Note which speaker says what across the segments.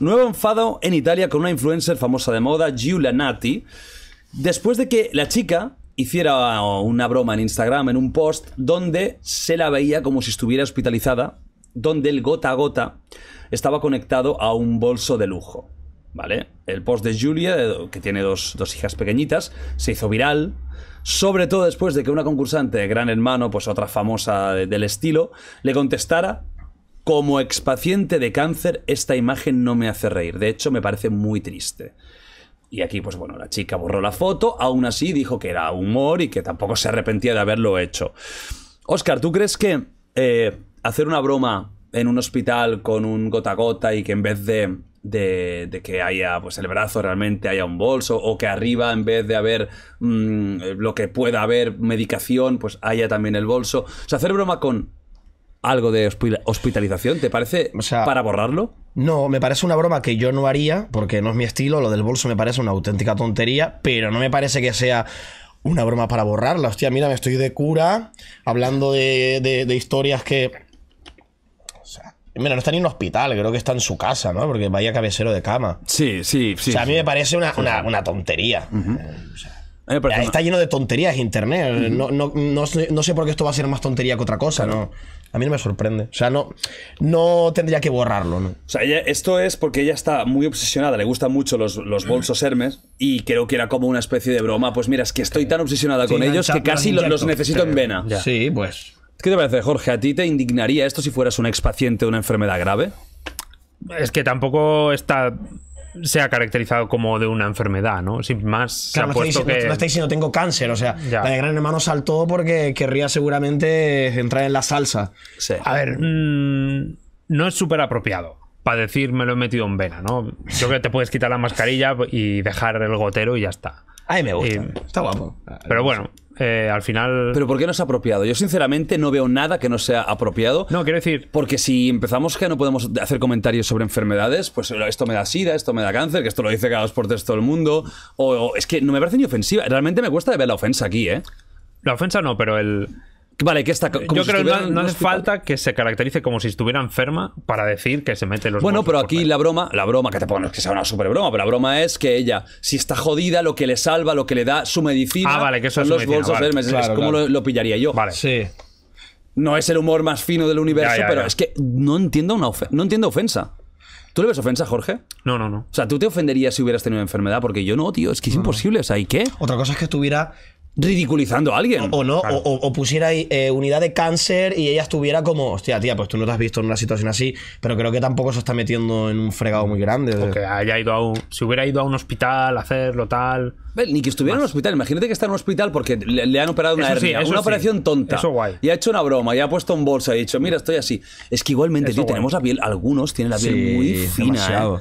Speaker 1: Nuevo enfado en Italia con una influencer famosa de moda, Giulia Nati, después de que la chica hiciera una broma en Instagram, en un post, donde se la veía como si estuviera hospitalizada, donde el gota a gota estaba conectado a un bolso de lujo. ¿Vale? El post de Giulia, eh, que tiene dos, hijas pequeñitas, se hizo viral, sobre todo después de que una concursante Gran Hermano, pues otra famosa del estilo, le contestara como expaciente de cáncer, esta imagen no me hace reír. De hecho, me parece muy triste. Y aquí, pues bueno, la chica borró la foto, aún así dijo que era humor y que tampoco se arrepentía de haberlo hecho. Oscar, ¿tú crees que eh, hacer una broma en un hospital con un gota gota y que en vez de, de, que haya pues el brazo realmente haya un bolso o que arriba en vez de haber mm, lo que pueda haber medicación pues haya también el bolso o sea hacer broma con algo de hospitalización, ¿te parece? para borrarlo.
Speaker 2: No, me parece una broma que yo no haría, porque no es mi estilo, lo del bolso me parece una auténtica tontería, pero no me parece que sea una broma para borrarla. Hostia, mira, me estoy de cura hablando de, de, historias que... O sea, mira, no está ni en un hospital, creo que está en su casa, ¿no? Porque vaya cabecero de cama. Sí, sí, sí. O sea, a mí me parece una, tontería. Eh, o sea, Está lleno de tonterías internet. no, sé, por qué esto va a ser más tontería que otra cosa, ¿no? A mí no me sorprende. O sea, no, no tendría que borrarlo, ¿no? O
Speaker 1: sea, esto es porque ella está muy obsesionada, le gustan mucho los, bolsos Hermes y creo que era como una especie de broma. Pues mira, es que estoy tan obsesionada con ellos que casi los, necesito en vena. Sí, pues. ¿Qué te parece, Jorge? ¿A ti te indignaría esto si fueras un paciente de una enfermedad grave? Es que tampoco está se ha caracterizado como de una enfermedad, ¿no? Sin más. Claro, se ha puesto
Speaker 2: diciendo tengo cáncer, o sea, el Gran Hermano saltó porque querría seguramente entrar en la salsa. A ver. Mm, no es súper
Speaker 1: apropiado para decir me lo he metido en vena, ¿no? Yo creo que te puedes quitar la mascarilla y dejar el gotero y ya está. Ahí me gusta. Está guapo. Pero bueno, eh, al final. Pero ¿por qué no es apropiado? Yo sinceramente no veo nada que no sea apropiado. No, quiero decir. Porque si empezamos que no podemos hacer comentarios sobre enfermedades, pues esto me da sida, esto me da cáncer, que esto lo dice cada dos por todo el mundo. O, o es que no me parece ni ofensiva. Realmente me cuesta ver la ofensa aquí, ¿eh? La ofensa no, pero el. Vale, que está. Yo creo que no, hace falta que se caracterice como si estuviera enferma para decir que se mete los. Bueno, pero aquí la broma, la broma que te es que sea una super broma, pero la broma es que ella, si está jodida, lo que le salva, lo que le da su medicina. Ah, que son los bolsos vale, claro, lo, pillaría yo? Vale. Sí. No es el humor más fino del universo, pero es que no entiendo, una no entiendo ofensa. ¿Tú le ves ofensa, Jorge? No, no, no. O
Speaker 2: sea, tú te ofenderías si hubieras tenido enfermedad, porque yo no, tío, es que es imposible. O sea, ¿y qué? Otra cosa es que estuviera ridiculizando a alguien. O, no, o, pusiera eh, unidad de cáncer y ella estuviera como, hostia, tía, pues tú no te has visto en una situación así, pero creo que tampoco se está metiendo en un fregado muy grande. que haya ido a un, si hubiera ido a un hospital a hacerlo tal. Ni que estuviera en un hospital, imagínate que está en un hospital
Speaker 1: porque le, han operado una hernia, una operación tonta. Y ha hecho una broma, y ha puesto un bolso y ha dicho, mira, estoy así. Es que igualmente, tío, tenemos la piel, algunos tienen la piel muy fina. ¿eh?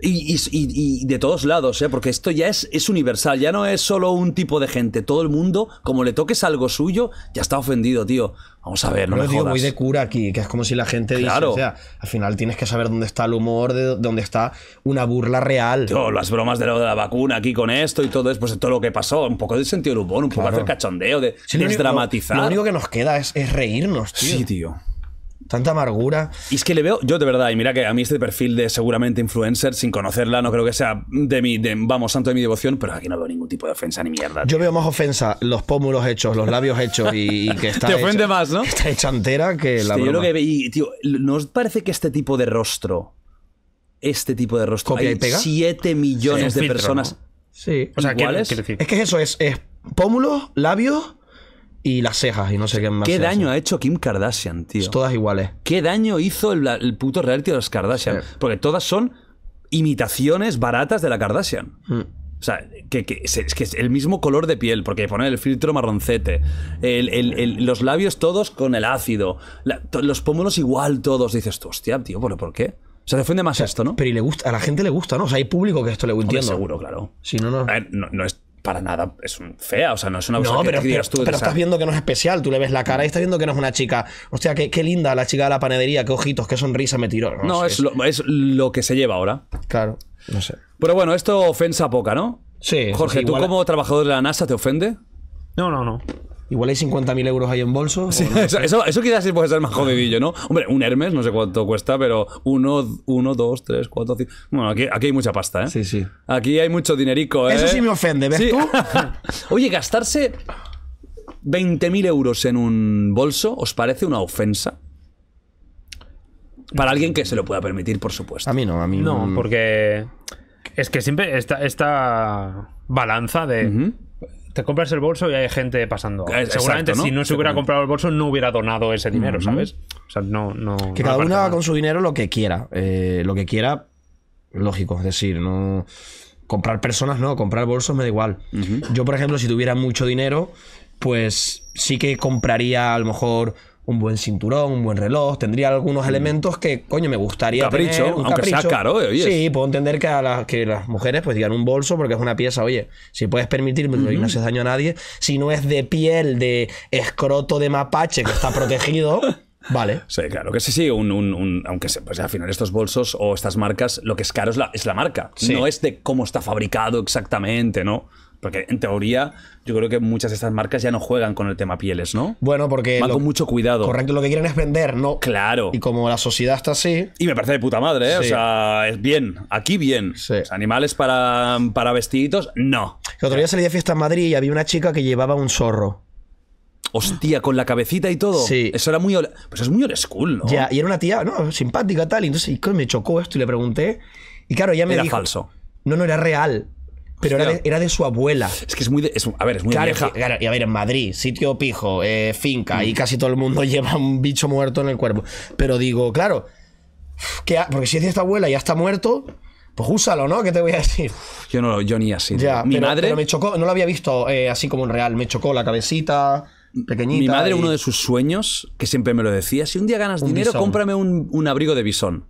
Speaker 1: Y, de todos lados, ¿eh? porque esto ya es, es universal, ya no es solo un tipo de gente, todo el mundo, como le toques algo suyo, ya está ofendido, tío. Vamos a ver, no, me digo muy de
Speaker 2: cura aquí, que es como si la gente dice, o sea, al final tienes que saber dónde está el humor, de dónde está una burla real. Tío, las bromas de la,
Speaker 1: vacuna aquí con esto y todo después de todo lo que pasó, un poco de sentido del un poco de hacer cachondeo, de, lo único,
Speaker 2: que nos queda es, es reírnos, tío. Sí, tío. Tanta amargura.
Speaker 1: Y es que le veo, yo de verdad, y mira que a mí este perfil de seguramente influencer, sin conocerla, no creo que sea de mi, vamos, santo de mi devoción, pero aquí no veo ningún tipo de ofensa ni mierda.
Speaker 2: Yo veo más ofensa los pómulos hechos, los labios hechos y, que está. Te ofende más, ¿no? Está hecha entera que la. Yo
Speaker 1: y, tío, ¿no os parece que este tipo de rostro, este tipo de rostro, hay 7 millones de personas.
Speaker 2: Sí, o sea, decir? es que eso es, es pómulos, labios y las cejas y no sé qué más. ¿Qué daño
Speaker 1: ha hecho Kim Kardashian, tío? Todas iguales. ¿Qué daño hizo el, puto reality de las Kardashian? Porque todas son imitaciones baratas de la Kardashian. Mm. O sea, que, es, que, es, el mismo color de piel, porque poner el filtro marroncete, el, los labios todos con el ácido, los pómulos igual todos. Dices tú, hostia, tío, ¿pero por qué? O sea, defiende más esto, ¿no? Pero le gusta, a la gente le gusta, ¿no? O sea, hay
Speaker 2: público que esto le entiende. Seguro,
Speaker 1: claro. Si no, no para nada es un fea, o sea, no es una No, pero, estás viendo
Speaker 2: que no es especial, tú le ves la cara y estás viendo que no es una chica. Hostia, qué, qué linda la chica de la panadería, qué ojitos, qué sonrisa me tiró. No, es,
Speaker 1: lo, es lo que se lleva ahora. Claro, no sé. Pero bueno, esto ofensa poca, ¿no? Sí. Jorge, ¿tú como trabajador de la NASA te ofende?
Speaker 2: No, no, no. Igual hay 50.000 euros ahí en bolso.
Speaker 1: eso, quizás sí puede ser más jodidillo, ¿no? Hombre, un Hermes, no sé cuánto cuesta, pero uno, uno dos, tres, cuatro, cinco. Bueno, aquí, aquí hay mucha pasta, ¿eh? Sí, sí. Aquí hay mucho dinerico, ¿eh? Eso sí me
Speaker 2: ofende, ¿ves tú?
Speaker 1: Oye, gastarse 20.000 euros en un bolso, ¿os parece una ofensa? Para alguien que se lo pueda permitir, por supuesto. A mí no, a mí no. No, porque es que siempre esta, esta balanza de te compras el bolso y hay gente pasando. Eh, Seguramente si no se hubiera comprado el bolso no hubiera donado ese dinero, ¿sabes? O sea, no...
Speaker 2: no que cada uno haga con su dinero lo que quiera. Eh, lo que quiera, lógico. Es decir, no... Comprar personas no, comprar bolsos me da igual. Yo, por ejemplo, si tuviera mucho dinero, pues sí que compraría a lo mejor un buen cinturón, un buen reloj, tendría algunos mm. elementos que, coño, me gustaría capricho, Un aunque sea caro, oye. Sí, puedo entender que, a las, que las mujeres pues digan un bolso porque es una pieza, oye, si puedes permitirme, no haces daño a nadie, si no es de piel, de escroto de mapache que está protegido... Vale. Sí, claro
Speaker 1: que sí, sí. Un, aunque sea, pues al final estos bolsos o estas marcas, lo que es caro es la, marca. No es de cómo está fabricado exactamente, ¿no? Porque en teoría, yo creo que muchas de estas marcas ya no juegan con el tema pieles, ¿no?
Speaker 2: Bueno, porque. Van con mucho cuidado. Correcto, lo que quieren es vender, ¿no? Claro. Y como la sociedad está así. Y me parece de puta madre, ¿eh? O sea,
Speaker 1: es bien. Aquí bien. Sí. animales para, para vestiditos, no.
Speaker 2: El otro día salí de fiesta en Madrid y había una chica que llevaba un zorro. Hostia, con la cabecita y todo. Sí. Eso era muy. Pues es muy old school, ¿no? Ya, y era una tía, ¿no? Simpática, tal. Y entonces, y me chocó esto y le pregunté. Y claro, ya me era falso. No, no, era real. Pero era de, su abuela. Es que es muy. a ver, es muy y a ver, en Madrid, sitio pijo, eh, finca, y casi todo el mundo lleva un bicho muerto en el cuerpo. Pero digo, claro, que, porque si es de esta abuela y ya está muerto, pues úsalo, ¿no? ¿Qué te voy a decir? Yo no, yo ni así. Ya, mi madre. me chocó, no lo había visto eh, así como en real, me chocó la cabecita. Pequeñita mi madre, uno de
Speaker 1: sus sueños, que siempre me lo decía, si un día ganas dinero, cómprame un, un abrigo de bisón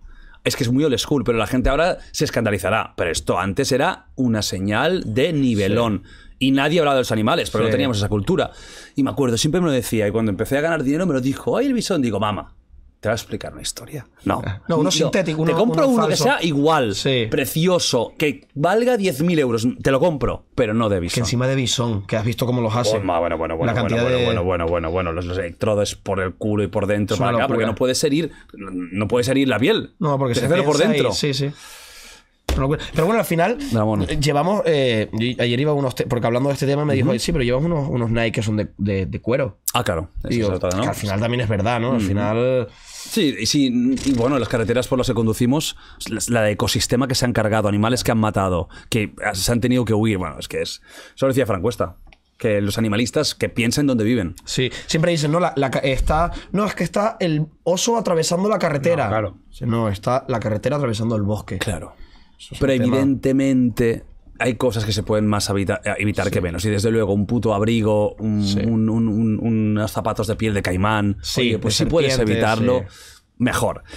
Speaker 1: es que es muy old school, pero la gente ahora se escandalizará. Pero esto antes era una señal de nivelón. Y nadie hablaba de los animales, porque no teníamos esa cultura. Y me acuerdo, siempre me lo decía, y cuando empecé a ganar dinero me lo dijo, ay, el bisón, digo, mamá, te a explicar una historia.
Speaker 2: No. No, uno sintético. te compro uno, que sea
Speaker 1: igual, precioso, que valga 10.000 euros. Te lo compro, pero no de Bison.
Speaker 2: Que encima de Bison, que has visto cómo los pues hacen. bueno, bueno, bueno, bueno, bueno,
Speaker 1: bueno, bueno, bueno, Los, electrodos por el culo y por dentro, porque no puede herir, no puede la piel. No, porque se por dentro. sí,
Speaker 2: sí. Pero bueno, al final eh, llevamos. Eh, ayer iba unos. Porque hablando de este tema me dijo, sí, pero llevamos unos, Nike son de, cuero. Ah, claro. es al final también es verdad, ¿no? Al final.
Speaker 1: Sí, sí, y bueno, las carreteras por las que conducimos, la de ecosistema que se han cargado, animales que han matado, que se han tenido que huir, bueno, es que es... Eso lo decía Francuesta que los animalistas
Speaker 2: que piensen dónde viven. Sí, siempre dicen, no, la, está, no, es que está el oso atravesando la carretera. claro. No, está la carretera atravesando el bosque. Claro. Pero
Speaker 1: evidentemente hay cosas que se pueden más eh, evitar que menos. Y desde luego, un puto abrigo, unos zapatos de piel de caimán, sí, pues si puedes evitarlo, mejor.